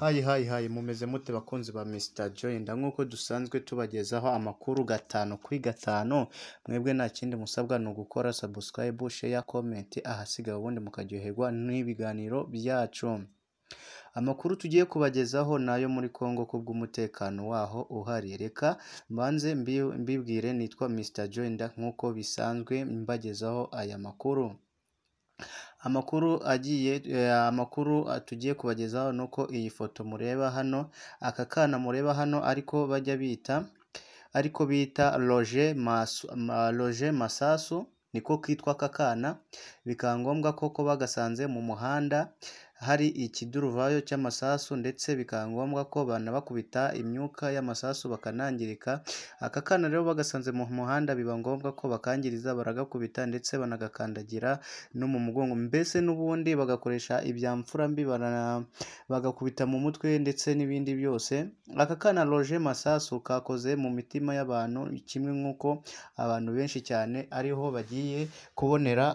hayi hayi hayi mumeze mute bakunzi ba Mr Joyenda nk'uko dusanzwe tubagezaho amakuru gatanu kuri gatanu mwebwe nta kindi musabwa ni ugukora subscribe share comment ahasiga ubundi mukaryoherwa n'ibiganiro byacu amakuru tugiye kubagezaho nayo muri Congo ku bw'umutekano waho uhari reka mbanze mbibwire nitwa Mr Joyenda nk'uko bisanzwe mbagezaho aya makuru Amakuru agiye eh, amakuru tugiye kubagezaho ni uko iyi foto mureba hano, aka kana mureba hano ariko bajya bita ariko bita Roger Masu Roger Masasu niko kitwa aka kana, bikaba ngombwa ko bagasanze mu muhanda hari ikiduruvayo cy'amasasu ndetse bikaba ngombwa ko banabakubita imyuka y'amasasu bakanangirika aka kana rero bagasanze mu muhanda biba ngombwa ko bakangiriza baragakubita ndetse banagakandagira no mu mugongo mbese n'ubundi bagakoresha ibyamfura mbi bagakubita mu mutwe ndetse n'ibindi byose aka kana roje masasu kakoze mu mitima y'abantu kimwe nk'uko abantu benshi cyane ariho bagiye kubonera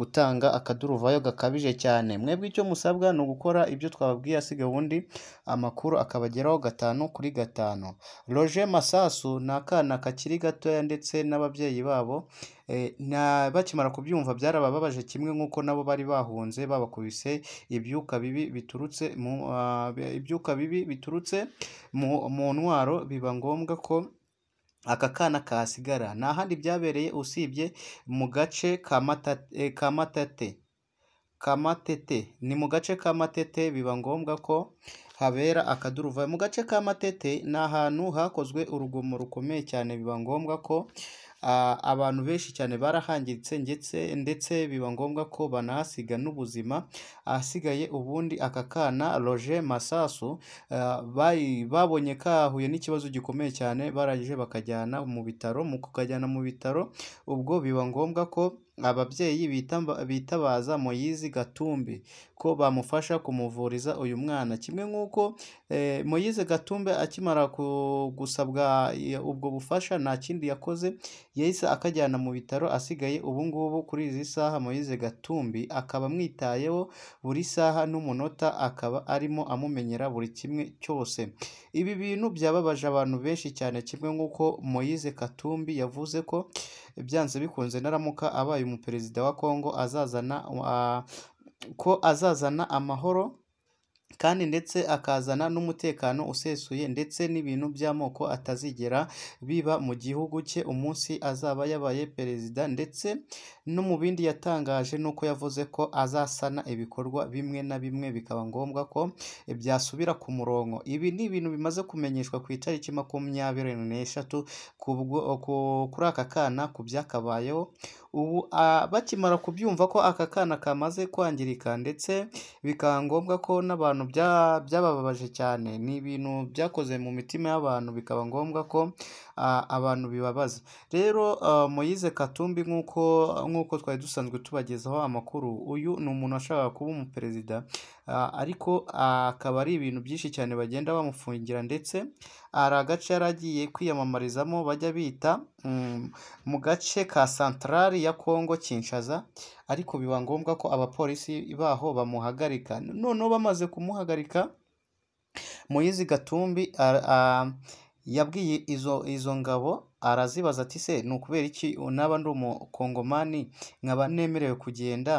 gutanga akaduruvayo gakabije cyane mwebwe icyo musabwa bisabwa ni ugukora ibyo twababwiye asigaye ubundi amakuru akabageraho gatanu kuri gatanu roger masasu ni akana kakiri gatoya ndetse n'ababyeyi babo eh, bakimara kubyumva byarabababaje kimwe nk'uko nabo bari bahunze babakubise ibyuka bibi biturutse mu ah, ibyuka bibi biturutse mu ntwaro biba ngombwa ko aka kana kahasigara nta handi byabereye usibye mu gace ka eh, matate Kamatete ni mu gace ka Matete biba ngombwa ko habera akaduruvayo. Mu gace ka Matete ni ahantu hakozwe urugomo rukomeye cyane biba ngombwa ko abantu benshi cyane barahangiritse ndetse ndetse biba ngombwa ko banahasiga n'ubuzima, ahasigaye ubundi aka kana Roger Masasu babonye kahuye n'ikibazo gikomeye cyane barangije bakajyana mu bitaro, mu kukajyana mu bitaro ubwo biba ngombwa ko ababyeyi bitabaza Moyizi Gatumbi ko bamufasha kumuvuriza uyu mwana kimwe nk'uko eh, Moyize Gatumbi akimara gusabwa eh, ubwo bufasha nta kindi yakoze yahise akajyana mu bitaro asigaye ubu ngubu kuri izi saha Moyize Gatumbi akaba amwitayeho buri saha n'umunota akaba arimo amumenyera buri kimwe cyose ibi bintu byababaje abantu benshi cyane kimwe nk'uko Moyize Katumbi yavuze ko byanze bikunze naramuka abaye umuperezida wa Congo azazana ko azazana amahoro kandi ndetse akazana n'umutekano usesuye ndetse n'ibintu by'amoko atazigera biba mu gihugu cye umunsi azaba yabaye perezida ndetse no mu bindi yatangaje ni uko yavuze ko azasana ibikorwa bimwe na bimwe bikaba ngombwa ko byasubira ku murongo ibi ni ibintu bimaze kumenyeshwa ku itariki makumyabiri n'eshatu kuri aka kana ku byakabayeho ubu bakimara kubyumva ko aka kana kamaze kwangirika ndetse bikaba ngombwa ko n'abantu bintu byababaje cyane, ni ibintu byakoze mu mitima y'abantu bikaba ngombwa ko abantu bibabaza. Rero Moyize Katumbi nk'uko twari dusanzwe tubagezaho amakuru, uyu ni umuntu washakaga kuba umuperezida ariko akaba ari ibintu byinshi cyane bagenda bamufungira ndetse hari agace yari agiye kwiyamamarizamo bajya bita mm, mu gace ka santarari ya Kongo Kinshaza ariko biba ngombwa ko abapolisi baho bamuhagarika noneho bamaze kumuhagarika muyizi Gatumbi yabwiye izo ngabo arazibaza ati se ni ukubera iki naba ndi umukongomani nkaba nemerewe kugenda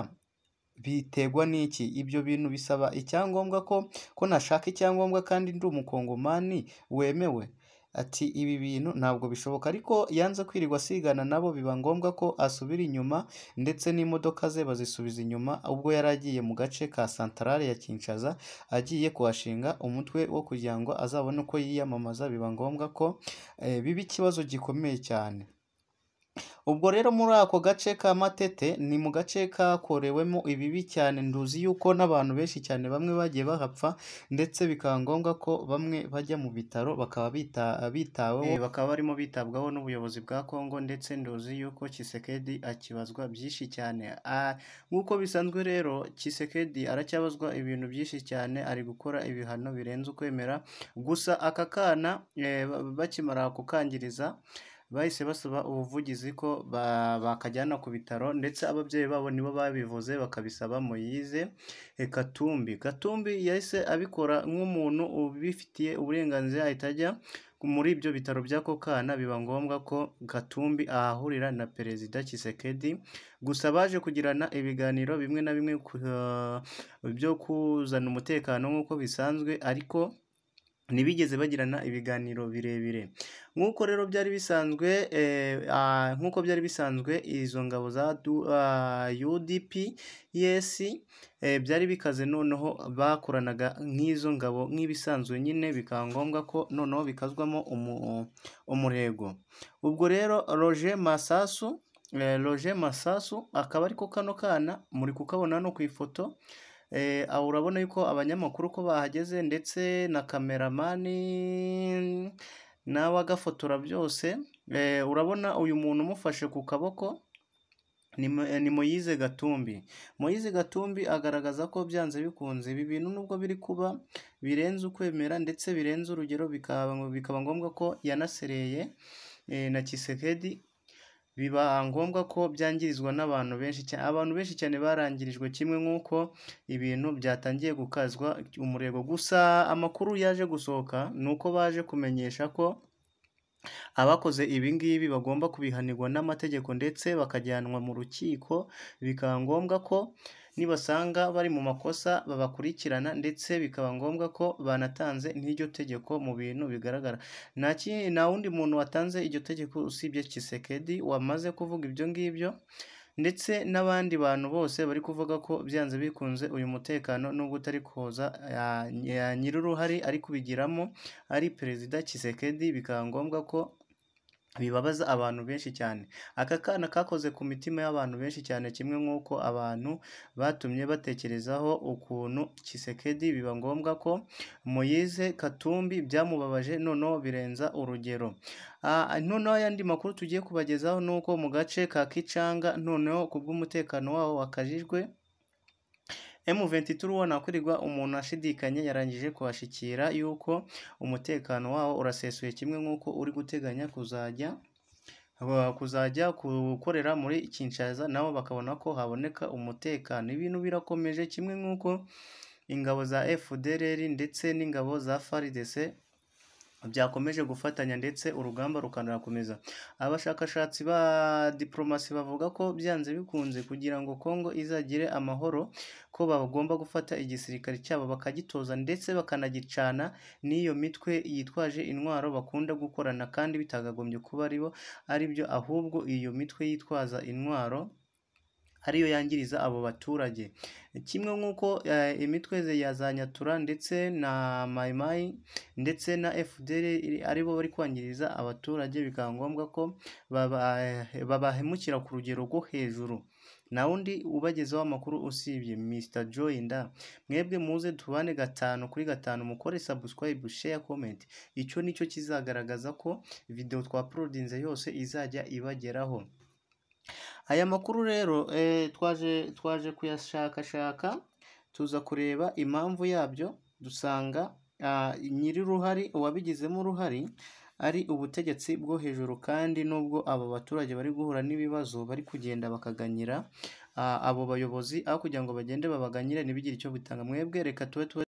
biterwa n'iki ibyo bintu bisaba icyangombwa ko ko nashaka icyangombwa kandi ndi umukongomani wemewe ati ibi bintu ntabwo bishoboka ariko yanze kwirirwa asigana nabo biba ngombwa ko asubira inyuma ndetse n'imodoka ze bazisubiza inyuma ubwo yari agiye mu gace ka santarare ya Kinshaza agiye kuhashinga umutwe wo kugira ngo azabone uko yiyamamaza biba ngombwa ko eh, biba ikibazo gikomeye cyane Ubwo rero muri ako gace ka Matete ni mu gace kakorewemo ibibi cyane nduzi yuko n'abantu benshi cyane bamwe bagiye bahapfa ndetse bikaba ngombwa ko bamwe bajya mu bitaro bakaba bitaweho eh, bakaba barimo bitabwaho n'ubuyobozi bwa Congo ndetse nduzi yuko kisekedi akibazwa byinshi cyane ah, nk'uko bisanzwe rero kisekedi aracyabazwa ibintu byinshi cyane ari gukora ibihano birenze ukwemera gusa aka kana eh, bakimara kukangiriza bahise basaba ubuvugizi ko bakajyana ku bitaro ndetse ababyeyi babo nibo babivuze bakabisaba Moise Katumbi Katumbi yahise abikora nk'umuntu ubifitiye uburenganzira ahita ajya muri ibyo bitaro bya kokana biba ngombwa ko Katumbi ahahurira na perezida Kisekedi gusa baje kugirana ibiganiro bimwe na bimwe eh, byo kuzana umutekano nk'uko bisanzwe ariko ntibigeze bagirana ibiganiro birebire nk'uko rero byari bisanzwe eh, ah, nk'uko byari bisanzwe izo ngabo za UDP ah, yes eh, byari bikaze noneho bakoranaga nk'izo ngabo nk'ibisanzwe nyine bikaba ngombwa ko noneho bikazwamo umurego ubwo rero roje masasu eh, roje masasu akaba ariko kano kana muri kukabona no ku ifoto Eh, aho urabona yuko abanyamakuru ko bahageze ndetse na kameramani nawe agafotora byose eh, urabona uyu muntu umufashe ku kaboko ni moyize eh, gatumbi moyize gatumbi agaragaza ko byanze bikunze ibi bintu nubwo biri kuba birenze ukwemera ndetse birenze urugero bikaba ngombwa ko yanasereye na kisekedi biba ngombwa ko byangirizwa n'abantu benshi cyane abantu benshi cyane barangirijwe kimwe nk'uko ibintu byatangiye gukazwa umurego gusa amakuru yaje gusohoka ni uko baje kumenyesha ko abakoze ibi ngibi bagomba kubihanirwa n'amategeko ndetse bakajyanwa mu rukiko bikaba ngombwa ko nibasanga bari mu makosa babakurikirana ndetse bikaba ngombwa ko banatanze n'iryo tegeko mu bintu bigaragara nta wundi muntu watanze iryo tegeko usibye Kisekedi wamaze kuvuga ibyo ngibyo ndetse n'abandi bantu bose bari kuvuga ko byanze bikunze uyu mutekano nubwo utari koza nyir'uruhare ari kubigiramo ari perezida Kisekedi bikaba ngombwa ko bibabaza abantu benshi cyane. Aka kana kakoze ku mitima y'abantu benshi cyane kimwe nk'uko abantu batumye batekerezaho ukuntu kisekedi biba ngombwa ko Moise Katumbi byamubabaje noneho birenza urugero. Ah, noneho ayandi makuru tugiye kubagezaho ni uko mu gace ka kicanga noneho kubw'umutekano waho wakajijwe M23 ubona kwirirwa umuntu ashidikanye yarangije kuhashikira yuko umutekano wawo urasesuye kimwe nk'uko uri guteganya kuzajya kuzajya gukorera muri Kinshasa nabo bakabona ko haboneka umutekano ibintu birakomeje kimwe nk'uko ingabo za FDLR ndetse n'ingabo za FARDC byakomeje gufatanya ndetse urugamba rukanakomeza abashakashatsi ba diplomasi bavuga ko byanze bikunze kugira ngo Congo izagire amahoro ko bagomba gufata igisirikare cyabo bakagitoza ndetse bakanagicana n'iyo mitwe yitwaje intwaro bakunda gukorana kandi bitagagombye kuba aribo aribyo ahubwo iyo mitwe yitwaza intwaro ariyo yangiriza abo baturage kimwe nk'uko eh, imitwe ya za nyatura ndetse na mayimayi ndetse na fdr aribo bari kwangiriza abaturage bikaba ngombwa ko eh, babahemukira ku rugero rwo hejuru nta wundi ubagezaho amakuru usibye Mr Joy mwebwe muze tubane gatanu kuri gatanu mukore subscribe share comment icyo nicyo kizagaragaza ko video twaporodinze yose izajya ibageraho Aya makuru rero eh, twaje twaje kuyashakashaka tuza kureba impamvu yabyo dusanga ah, nyir'uruhari uwabigizemo uruhare ari ubutegetsi bwo hejuru kandi nubwo abo baturage bari guhura n'ibibazo bari kugenda bakaganyira ah, abo bayobozi aho kugira ngo bagende babaganyire ntibigire icyo bitanga mwebwe reka tube.